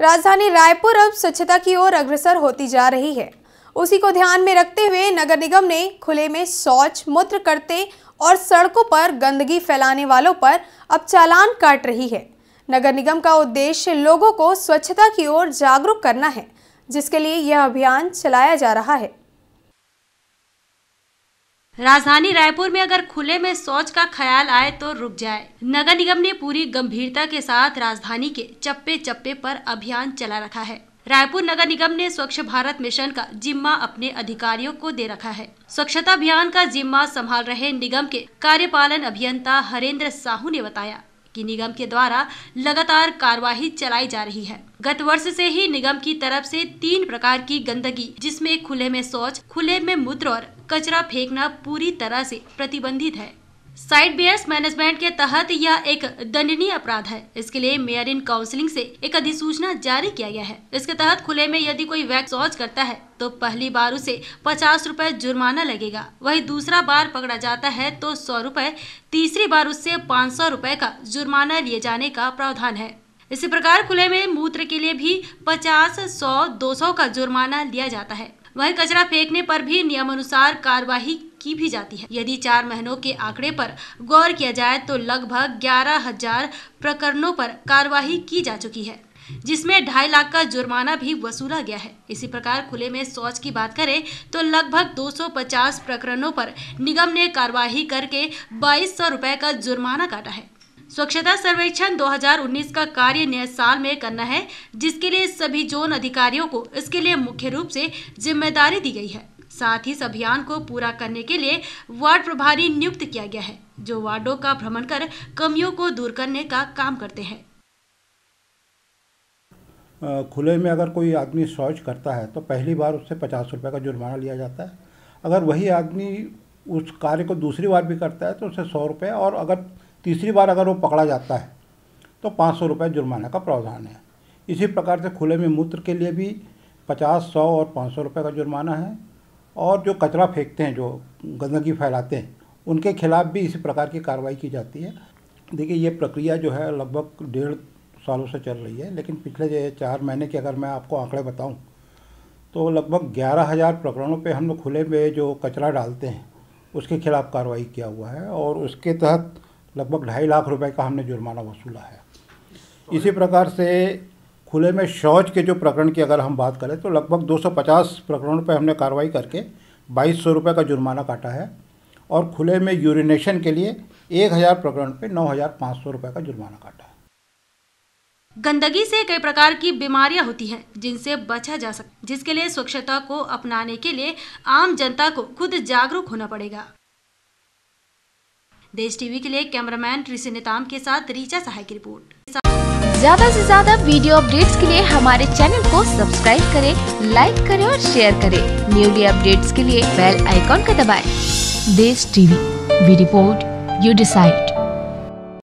राजधानी रायपुर अब स्वच्छता की ओर अग्रसर होती जा रही है उसी को ध्यान में रखते हुए नगर निगम ने खुले में शौच मूत्र करते और सड़कों पर गंदगी फैलाने वालों पर अब चालान काट रही है नगर निगम का उद्देश्य लोगों को स्वच्छता की ओर जागरूक करना है जिसके लिए यह अभियान चलाया जा रहा है राजधानी रायपुर में अगर खुले में शौच का ख्याल आए तो रुक जाए नगर निगम ने पूरी गंभीरता के साथ राजधानी के चप्पे चप्पे पर अभियान चला रखा है रायपुर नगर निगम ने स्वच्छ भारत मिशन का जिम्मा अपने अधिकारियों को दे रखा है स्वच्छता अभियान का जिम्मा संभाल रहे निगम के कार्यपालन अभियंता हरेंद्र साहू ने बताया कि निगम के द्वारा लगातार कार्यवाही चलाई जा रही है गत वर्ष से ही निगम की तरफ से तीन प्रकार की गंदगी जिसमें खुले में शौच खुले में मूत्र और कचरा फेंकना पूरी तरह से प्रतिबंधित है साइट बेयर्स मैनेजमेंट के तहत यह एक दंडनीय अपराध है इसके लिए मेयर इन काउंसिलिंग से एक अधिसूचना जारी किया गया है इसके तहत खुले में यदि कोई व्यक्ति शौच करता है तो पहली बार उसे पचास रूपए जुर्माना लगेगा वही दूसरा बार पकड़ा जाता है तो सौ रूपए तीसरी बार उससे पाँच सौ रूपए का जुर्माना लिए जाने का प्रावधान है इसी प्रकार खुले में मूत्र के लिए भी पचास सौ दो सौ का जुर्माना लिया जाता है वहीं कचरा फेंकने पर भी नियमानुसार कार्यवाही की भी जाती है यदि चार महीनों के आंकड़े पर गौर किया जाए तो लगभग ग्यारह हजार प्रकरणों पर कार्यवाही की जा चुकी है जिसमें ढाई लाख का जुर्माना भी वसूला गया है इसी प्रकार खुले में शौच की बात करें तो लगभग 250 प्रकरणों पर निगम ने कार्यवाही करके बाईस सौ रुपए का जुर्माना काटा है स्वच्छता सर्वेक्षण 2019 का कार्य नए साल में करना है जिसके लिए सभी जोन अधिकारियों को इसके लिए मुख्य रूप से जिम्मेदारी दी गई है साथ ही इस अभियान को पूरा करने के लिए वार्ड प्रभारी नियुक्त किया गया है जो वार्डो का भ्रमण कर कमियों को दूर करने का काम करते हैं खुले में अगर कोई आदमी शौच करता है तो पहली बार उससे पचास रुपये का जुर्माना लिया जाता है अगर वही आदमी उस कार्य को दूसरी बार भी करता है तो उसे सौ रुपये और अगर तीसरी बार अगर वो पकड़ा जाता है तो पाँच सौ रुपये जुर्माना का प्रावधान है इसी प्रकार से खुले में मूत्र के लिए भी पचास सौ और पाँच सौ रुपये का जुर्माना है और जो कचरा फेंकते हैं जो गंदगी फैलाते हैं उनके खिलाफ भी इसी प्रकार की कार्रवाई की जाती है देखिए ये प्रक्रिया जो है लगभग डेढ़ सालों से चल रही है लेकिन पिछले चार महीने के अगर मैं आपको आंकड़े बताऊं तो लगभग ग्यारह हज़ार प्रकरणों पे हम लोग खुले में जो कचरा डालते हैं उसके खिलाफ़ कार्रवाई किया हुआ है और उसके तहत लगभग ढाई लाख रुपए का हमने जुर्माना वसूला है इसी प्रकार से खुले में शौच के जो प्रकरण की अगर हम बात करें तो लगभग 250 प्रकरणों पर हमने कार्रवाई करके बाईस सौ रुपये का जुर्माना काटा है और खुले में यूरिनेशन के लिए एक हज़ार प्रकरण पे नौ हज़ार पाँच सौ रुपये का जुर्माना काटा है गंदगी से कई प्रकार की बीमारियां होती हैं जिनसे बचा जा सकता जिसके लिए स्वच्छता को अपनाने के लिए आम जनता को खुद जागरूक होना पड़ेगा देश टीवी के लिए कैमरामैन ऋषि नेताम के साथ रीचा सहाय की रिपोर्ट ज्यादा से ज्यादा वीडियो अपडेट्स के लिए हमारे चैनल को सब्सक्राइब करें, लाइक करें और शेयर करें। न्यूली अपडेट्स के लिए बेल आइकॉन का दबाएं। Desh TV we report you decide